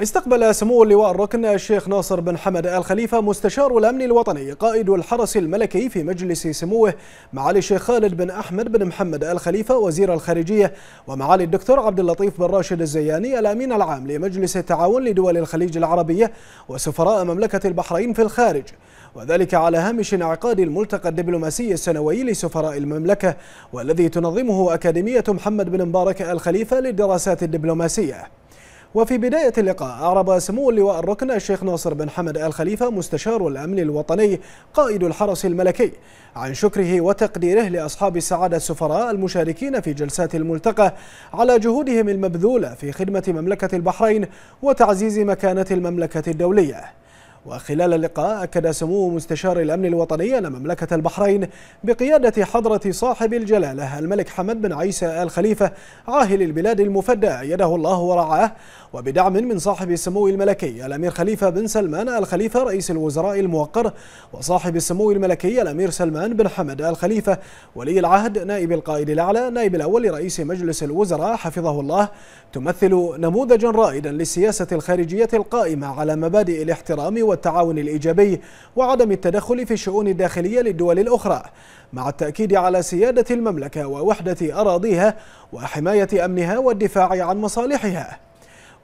استقبل سمو اللواء الركن الشيخ ناصر بن حمد الخليفه مستشار الأمن الوطني قائد الحرس الملكي في مجلس سموه معالي الشيخ خالد بن أحمد بن محمد الخليفه وزير الخارجية ومعالي الدكتور عبد اللطيف بن راشد الزياني الأمين العام لمجلس التعاون لدول الخليج العربية وسفراء مملكة البحرين في الخارج وذلك على هامش انعقاد الملتقى الدبلوماسي السنوي لسفراء المملكة والذي تنظمه أكاديمية محمد بن مبارك الخليفه للدراسات الدبلوماسية وفي بداية اللقاء أعرب سمو اللواء الركن الشيخ ناصر بن حمد آل خليفة مستشار الأمن الوطني قائد الحرس الملكي عن شكره وتقديره لأصحاب السعادة السفراء المشاركين في جلسات الملتقى على جهودهم المبذولة في خدمة مملكة البحرين وتعزيز مكانة المملكة الدولية وخلال اللقاء أكد سمو مستشار الأمن الوطني أن مملكة البحرين بقيادة حضرة صاحب الجلالة الملك حمد بن عيسى آل خليفة عاهل البلاد المفدى يده الله ورعاه وبدعم من صاحب السمو الملكي الأمير خليفة بن سلمان آل خليفة رئيس الوزراء الموقر وصاحب السمو الملكي الأمير سلمان بن حمد آل خليفة ولي العهد نائب القائد الأعلى نائب الأول لرئيس مجلس الوزراء حفظه الله تمثل نموذجا رائدا للسياسة الخارجية القائمة على مبادئ الاحترام والتعاون الإيجابي وعدم التدخل في الشؤون الداخلية للدول الأخرى مع التأكيد على سيادة المملكة ووحدة أراضيها وحماية أمنها والدفاع عن مصالحها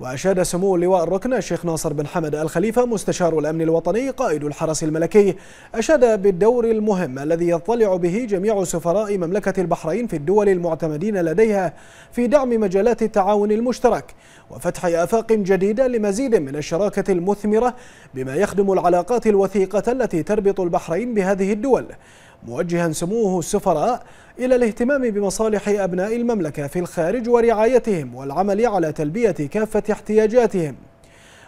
وأشاد سمو اللواء الركن الشيخ ناصر بن حمد الخليفة مستشار الأمن الوطني قائد الحرس الملكي أشاد بالدور المهم الذي يطلع به جميع سفراء مملكة البحرين في الدول المعتمدين لديها في دعم مجالات التعاون المشترك وفتح آفاق جديدة لمزيد من الشراكة المثمرة بما يخدم العلاقات الوثيقة التي تربط البحرين بهذه الدول موجها سموه السفراء إلى الاهتمام بمصالح أبناء المملكة في الخارج ورعايتهم والعمل على تلبية كافة احتياجاتهم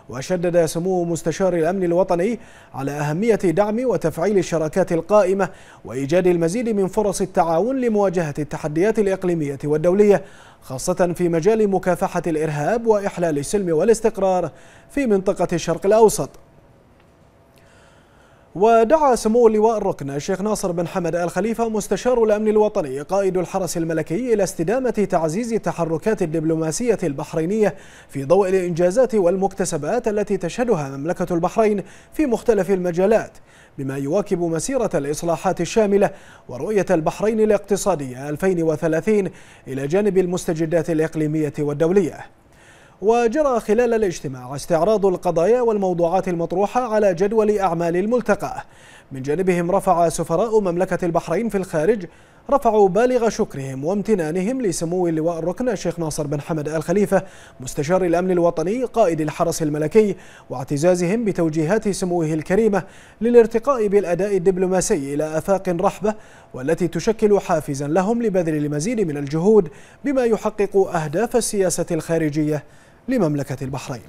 وشدد سمو مستشار الأمن الوطني على أهمية دعم وتفعيل الشراكات القائمة وإيجاد المزيد من فرص التعاون لمواجهة التحديات الإقليمية والدولية خاصة في مجال مكافحة الإرهاب وإحلال السلم والاستقرار في منطقة الشرق الأوسط ودعا سمو اللواء الركن الشيخ ناصر بن حمد آل خليفة مستشار الأمن الوطني قائد الحرس الملكي إلى استدامة تعزيز تحركات الدبلوماسية البحرينية في ضوء الإنجازات والمكتسبات التي تشهدها مملكة البحرين في مختلف المجالات بما يواكب مسيرة الإصلاحات الشاملة ورؤية البحرين الاقتصادية 2030 إلى جانب المستجدات الإقليمية والدولية وجرى خلال الاجتماع استعراض القضايا والموضوعات المطروحة على جدول أعمال الملتقى من جانبهم رفع سفراء مملكة البحرين في الخارج رفعوا بالغ شكرهم وامتنانهم لسمو اللواء الركن الشيخ ناصر بن حمد آل خليفة مستشار الأمن الوطني قائد الحرس الملكي واعتزازهم بتوجيهات سموه الكريمة للارتقاء بالأداء الدبلوماسي إلى آفاق رحبة والتي تشكل حافزا لهم لبذل المزيد من الجهود بما يحقق أهداف السياسة الخارجية لمملكة البحرين